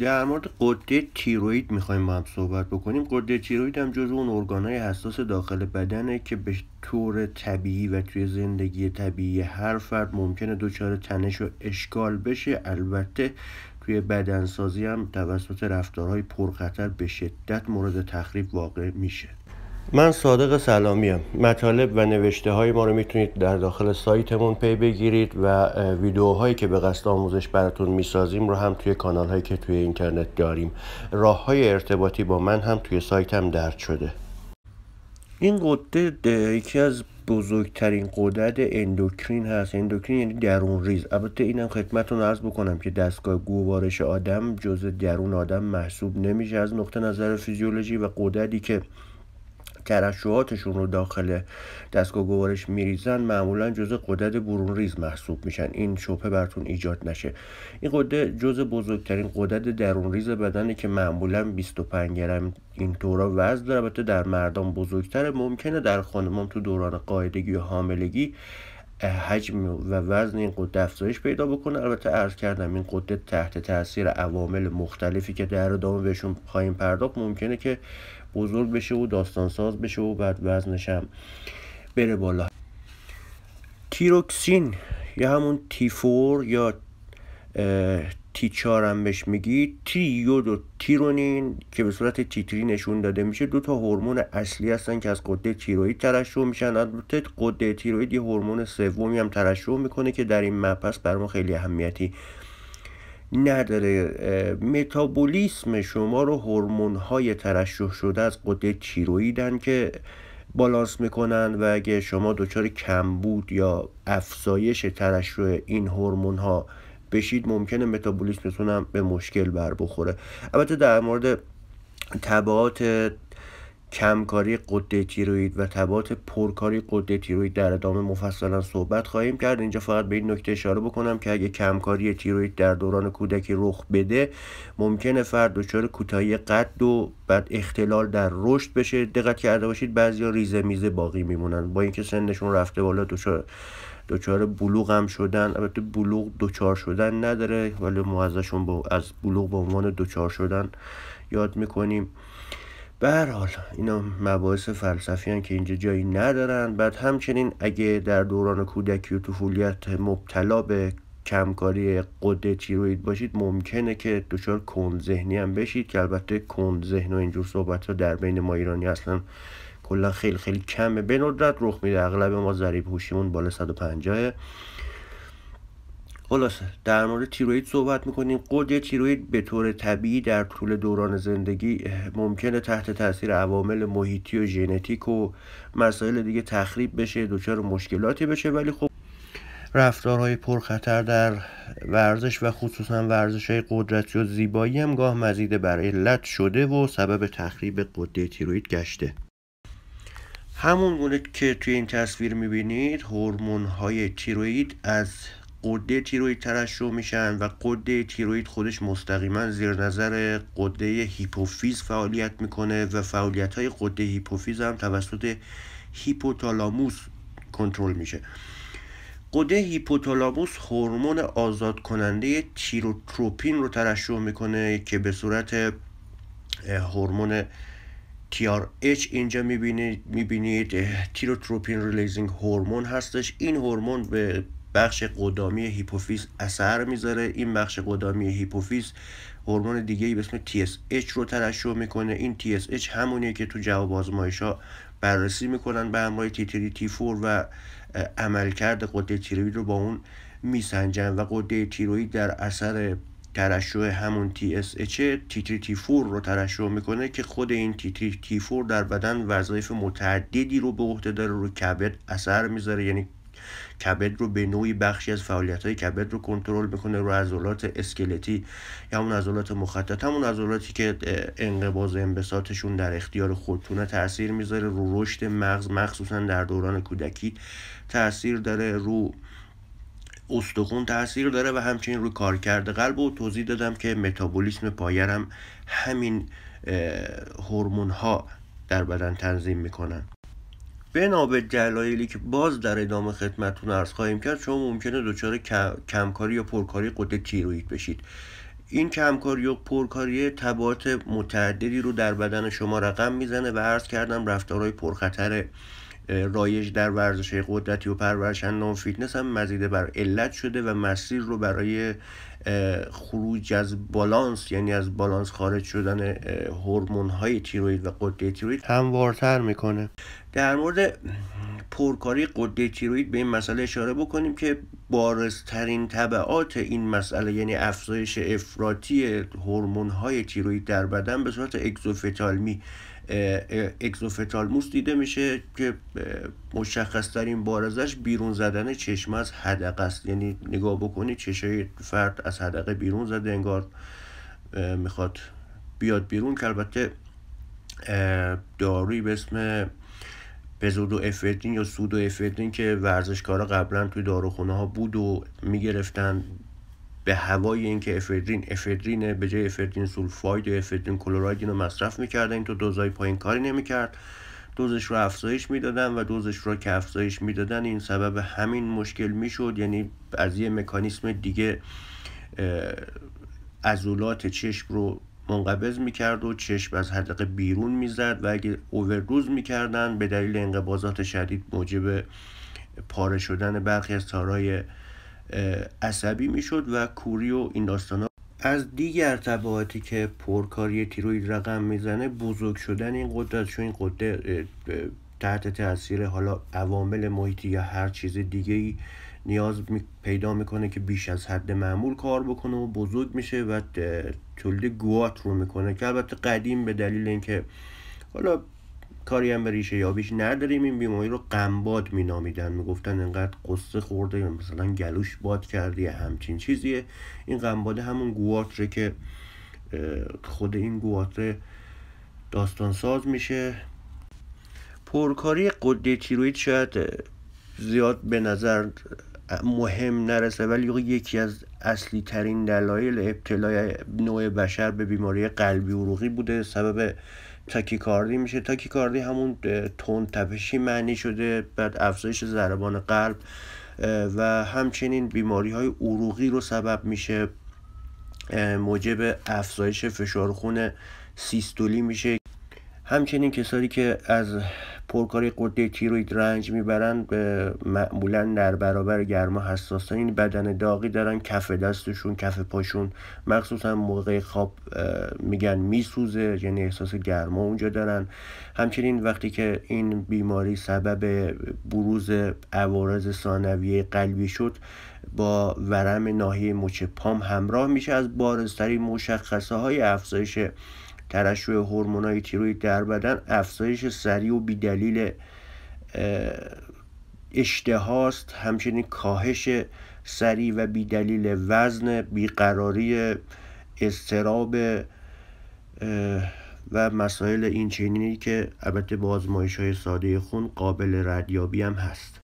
در مورد قده تیروید میخوایم با هم صحبت بکنیم قده تیروید هم جزو اون های حساس داخل بدنه که به طور طبیعی و توی زندگی طبیعی هر فرد ممکنه دچار تنش و اشکال بشه البته توی بدنسازی هم توسط رفتارهای پرخطر به شدت مورد تخریب واقع میشه من صادق سلامیم مطالب و نوشته های ما رو میتونید در داخل سایتمون پی بگیرید و ویدیوهایی که به قصد آموزش براتون میسازیم رو هم توی کانال هایی که توی اینترنت داریم راه های ارتباطی با من هم توی سایتم درد شده این قده یکی از بزرگترین قدرت اندوکرین هست اندوکرین یعنی درون ریز البته اینم خدمتتون عرض بکنم که دستگاه گوارش آدم جز درون آدم محسوب نمیشه از نقطه نظر فیزیولوژی و قدرتی که ترشحاتشون رو داخل دستگاه گوارش میریزن معمولا جزء قدرت برون ریز محسوب میشن این شبه براتون ایجاد نشه این قده جزء بزرگترین قدرت درون ریز بدنه که معمولا 25 گرم این طورا وزن داره البته در مردان بزرگتره ممکنه در خانمام تو دوران قاعدگی و حاملگی حجم و وزن این قده افزایش پیدا بکنه البته عرض کردم این قده تحت تاثیر عوامل مختلفی که در ادامه بهشون خواهیم پرداخت ممکنه که بزرگ بشه و ساز بشه و بعد وزنشم بره بالا تیروکسین یا همون تی فور یا تیچار هم بهش میگی یود و تیرونین که به صورت تیتری نشون داده میشه دو تا هورمون اصلی هستن که از قده تیروید ترشح میشن البته قده تیروید یه هورمون سومی هم ترشح میکنه که در این مبحث بر ما خیلی اهمیتی نداره متابولیسم شما رو هورمون های ترشح شده از قده تیرویدن که بالانس میکنن و اگه شما دچار کمبود یا افزایش ترشح این هورمون ها بشید ممکنه متابولیسمتون هم به مشکل بر بخوره البته در مورد تبعات کمکاری قده تیروید و تبات پرکاری قده تیروید در ادامه مفصلا صحبت خواهیم کرد اینجا فقط به این نکته اشاره بکنم که اگه کمکاری تیروید در دوران کودکی رخ بده ممکنه فرد دچار کوتاهی قد و بعد اختلال در رشد بشه دقت کرده باشید بعضیا ریزه میزه باقی میمونن با اینکه سنشون رفته بالا دچار دچار بلوغ هم شدن البته بلوغ دچار شدن نداره ولی ما ازشون با از بلوغ به عنوان دچار شدن یاد میکنیم به هر اینا مباحث فلسفی که اینجا جایی ندارن بعد همچنین اگه در دوران کودکی و طفولیت مبتلا به کمکاری قده تیروید باشید ممکنه که دچار ذهنی هم بشید که البته کند ذهن و اینجور صحبت ها در بین ما ایرانی اصلا کلا خیلی خیلی کمه به ندرت رخ میده اغلب ما ضریب هوشیمون بالا 150 خلاصه در مورد تیروید صحبت میکنیم قد تیروید به طور طبیعی در طول دوران زندگی ممکنه تحت تاثیر عوامل محیطی و ژنتیک و مسائل دیگه تخریب بشه دچار مشکلاتی بشه ولی خب رفتارهای پرخطر در ورزش و خصوصا ورزش های قدرتی و زیبایی هم گاه مزیده بر علت شده و سبب تخریب قده تیروید گشته همون گونه که توی این تصویر میبینید هورمون های تیروید از قده تیروید ترشح میشن و قده تیروید خودش مستقیما زیر نظر قده هیپوفیز فعالیت میکنه و فعالیت های قده هیپوفیز هم توسط هیپوتالاموس کنترل میشه قده هیپوتالاموس هورمون آزاد کننده تیروتروپین رو ترشح میکنه که به صورت هورمون TRH اینجا میبینید میبینید تیروتروپین ریلیزینگ هورمون هستش این هورمون به بخش قدامی هیپوفیز اثر میذاره این بخش قدامی هیپوفیز هورمون دیگه به اسم TSH رو ترشح میکنه این TSH همونیه که تو جواب آزمایش ها بررسی میکنن به همراه تیتری T4 و عملکرد قده تیروید رو با اون میسنجن و قده تیروید در اثر ترشح همون TSH تیتری تیفور رو ترشح میکنه که خود این تیتری 4 در بدن وظایف متعددی رو به عهده داره رو کبد اثر میذاره یعنی کبد رو به نوعی بخشی از فعالیت کبد رو کنترل میکنه رو عضلات اسکلتی یا همون عضلات مخطط همون عضلاتی که انقباض انبساطشون در اختیار خودتونه تاثیر میذاره رو رشد مغز مخصوصا در دوران کودکی تاثیر داره رو استخون تاثیر داره و همچنین رو کارکرد قلب و توضیح دادم که متابولیسم پایرم همین هورمون ها در بدن تنظیم میکنن بنا به دلایلی که باز در ادامه خدمتتون عرض خواهیم کرد شما ممکنه دچار کمکاری یا پرکاری قده تیروید بشید این کمکاری و پرکاری تبعات متعددی رو در بدن شما رقم میزنه و عرض کردم رفتارهای پرخطر رایج در ورزش قدرتی و پرورش اندام فیتنس هم مزیده بر علت شده و مسیر رو برای خروج از بالانس یعنی از بالانس خارج شدن هورمون های تیروید و قده تیروید هموارتر میکنه در مورد پرکاری قده تیروید به این مسئله اشاره بکنیم که بارزترین طبعات این مسئله یعنی افزایش افراطی هورمون های تیروید در بدن به صورت اگزوفتالمی اگزوفتالموس دیده میشه که مشخص ترین بارزش بیرون زدن چشم از حدقه است یعنی نگاه بکنید چشای فرد از حدقه بیرون زده انگار میخواد بیاد بیرون که البته داروی به اسم پزودو افدرین یا و افدرین که ورزشکارا قبلا توی داروخونه ها بود و میگرفتن به هوای اینکه افدرین افدرینه به جای افدرین سولفاید و افدرین کلوراید رو مصرف میکردن این تو دوزای پایین کاری نمیکرد دوزش رو افزایش میدادن و دوزش رو که افزایش میدادن این سبب همین مشکل میشد یعنی از یه مکانیسم دیگه ازولات چشم رو منقبض میکرد و چشم از حدقه بیرون میزد و اگه اووردوز میکردن به دلیل انقباضات شدید موجب پاره شدن برخی از تارهای عصبی میشد و کوری و این داستان از دیگر تبعاتی که پرکاری تیروید رقم میزنه بزرگ شدن این قده چون این قده تحت تاثیر حالا عوامل محیطی یا هر چیز دیگه ای نیاز پیدا میکنه که بیش از حد معمول کار بکنه و بزرگ میشه و تولید گوات رو میکنه که البته قدیم به دلیل اینکه حالا کاری هم به ریشه یابیش نداریم این بیماری رو قنباد مینامیدن میگفتن انقدر قصه خورده مثلا گلوش باد کردی همچین چیزیه این قنباد همون گواتره که خود این گواتره داستانساز میشه پرکاری قده تیروید شاید زیاد به نظر مهم نرسه ولی خب یکی از اصلی ترین دلایل ابتلای نوع بشر به بیماری قلبی عروقی بوده سبب تاکیکاردی میشه تاکیکاردی همون تون تپشی معنی شده بعد افزایش ضربان قلب و همچنین بیماری های عروقی رو سبب میشه موجب افزایش فشار خون سیستولی میشه همچنین کسانی که از پرکاری قده تیروید رنج میبرن معمولا در برابر گرما حساسن این بدن داغی دارن کف دستشون کف پاشون مخصوصا موقع خواب میگن میسوزه یعنی احساس گرما اونجا دارن همچنین وقتی که این بیماری سبب بروز عوارض ثانویه قلبی شد با ورم ناحیه مچ پام همراه میشه از بارزترین مشخصه های افزایش ترشح هورمونای تیروید در بدن افزایش سریع و بیدلیل اشتهاست همچنین کاهش سریع و بیدلیل وزن بیقراری استراب و مسائل این که البته با آزمایش های ساده خون قابل ردیابی هم هست